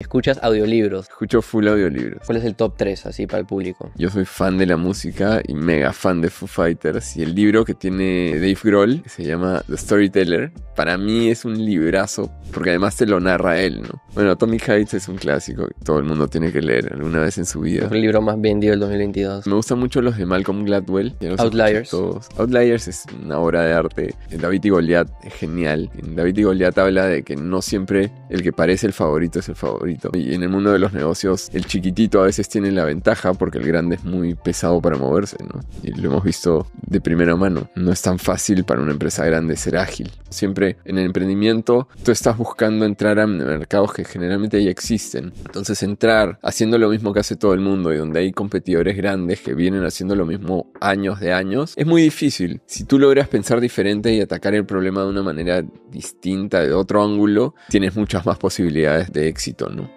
Escuchas audiolibros. Escucho full audiolibros. ¿Cuál es el top 3 así para el público? Yo soy fan de la música y mega fan de Foo Fighters. Y el libro que tiene Dave Grohl, que se llama The Storyteller, para mí es un librazo porque además te lo narra él, ¿no? Bueno, Tommy Heights es un clásico que todo el mundo tiene que leer alguna vez en su vida. Es el libro más vendido del 2022. Me gustan mucho los de Malcolm Gladwell. Outliers. Outliers es una obra de arte. David y Goliath es genial. En David y Goliath habla de que no siempre el que parece el favorito es el favorito y en el mundo de los negocios, el chiquitito a veces tiene la ventaja porque el grande es muy pesado para moverse, ¿no? Y lo hemos visto de primera mano. No es tan fácil para una empresa grande ser ágil. Siempre en el emprendimiento tú estás buscando entrar a mercados que generalmente ya existen. Entonces entrar haciendo lo mismo que hace todo el mundo y donde hay competidores grandes que vienen haciendo lo mismo años de años, es muy difícil. Si tú logras pensar diferente y atacar el problema de una manera distinta, de otro ángulo, tienes muchas más posibilidades de éxito, ¿no?